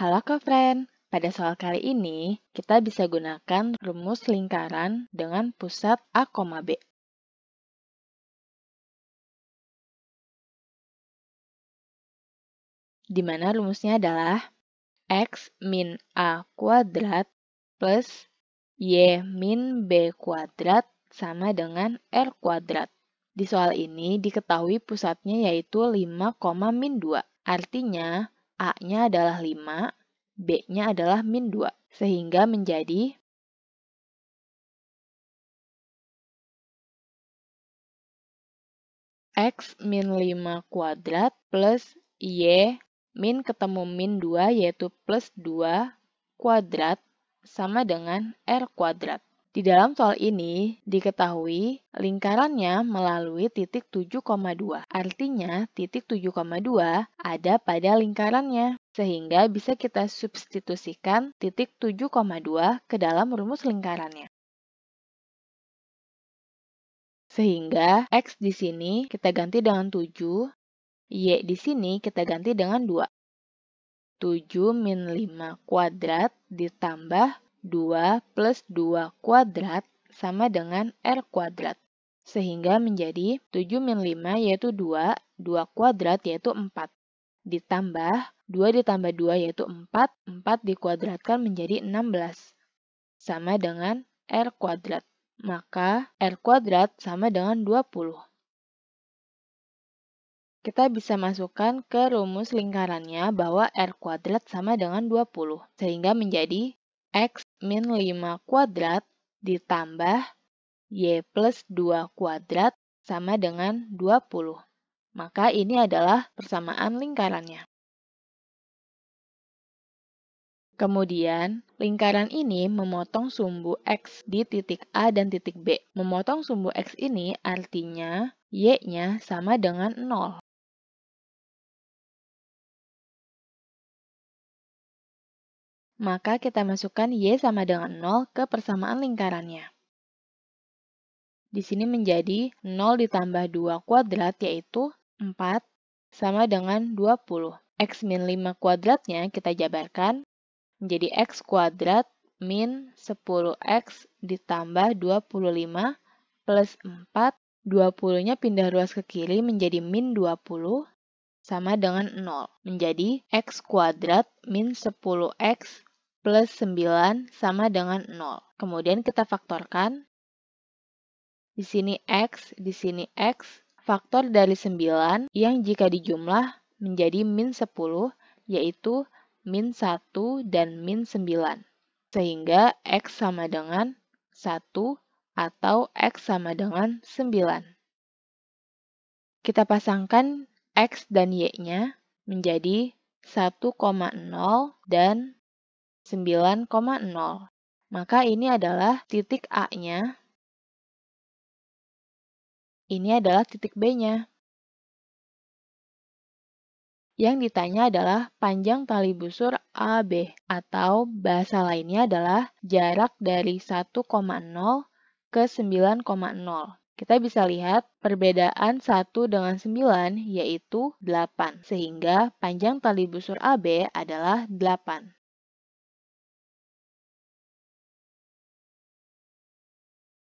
Halo friend, pada soal kali ini kita bisa gunakan rumus lingkaran dengan pusat A, B. Di mana rumusnya adalah x min A kuadrat plus y min B kuadrat sama dengan R kuadrat. Di soal ini diketahui pusatnya yaitu 5, min 2. Artinya, A-nya adalah 5, B-nya adalah min 2, sehingga menjadi X min 5 kuadrat plus Y min ketemu min 2 yaitu plus 2 kuadrat sama dengan R kuadrat. Di dalam soal ini diketahui lingkarannya melalui titik 7,2. Artinya titik 7,2 ada pada lingkarannya. Sehingga bisa kita substitusikan titik 7,2 ke dalam rumus lingkarannya. Sehingga X di sini kita ganti dengan 7, Y di sini kita ganti dengan 2. 7 min 5 kuadrat ditambah 2 plus 2 kuadrat sama dengan R kuadrat. Sehingga menjadi 7 min 5 yaitu 2, 2 kuadrat yaitu 4. Ditambah 2 ditambah 2 yaitu 4, 4 dikuadratkan menjadi 16. Sama dengan R kuadrat. Maka R kuadrat sama dengan 20. Kita bisa masukkan ke rumus lingkarannya bahwa R kuadrat sama dengan 20, sehingga menjadi X min 5 kuadrat ditambah Y plus 2 kuadrat sama dengan 20. Maka ini adalah persamaan lingkarannya. Kemudian, lingkaran ini memotong sumbu X di titik A dan titik B. Memotong sumbu X ini artinya Y-nya sama dengan 0. maka kita masukkan Y sama dengan 0 ke persamaan lingkarannya. Di sini menjadi 0 ditambah 2 kuadrat yaitu 4 sama dengan 20. X min 5 kuadratnya kita jabarkan menjadi X kuadrat min 10X ditambah 25 plus 4. 20-nya pindah ruas ke kiri menjadi min 20 sama dengan 0 menjadi X kuadrat min 10X plus 9 sama dengan 0. Kemudian kita faktorkan. Di sini X, di sini X. Faktor dari 9 yang jika dijumlah menjadi min 10, yaitu min 1 dan min 9. Sehingga X sama dengan 1 atau X sama dengan 9. Kita pasangkan X dan Y-nya menjadi 1,0 dan 9,0. Maka ini adalah titik A-nya. Ini adalah titik B-nya. Yang ditanya adalah panjang tali busur AB atau bahasa lainnya adalah jarak dari 1,0 ke 9,0. Kita bisa lihat perbedaan 1 dengan 9 yaitu 8, sehingga panjang tali busur AB adalah 8.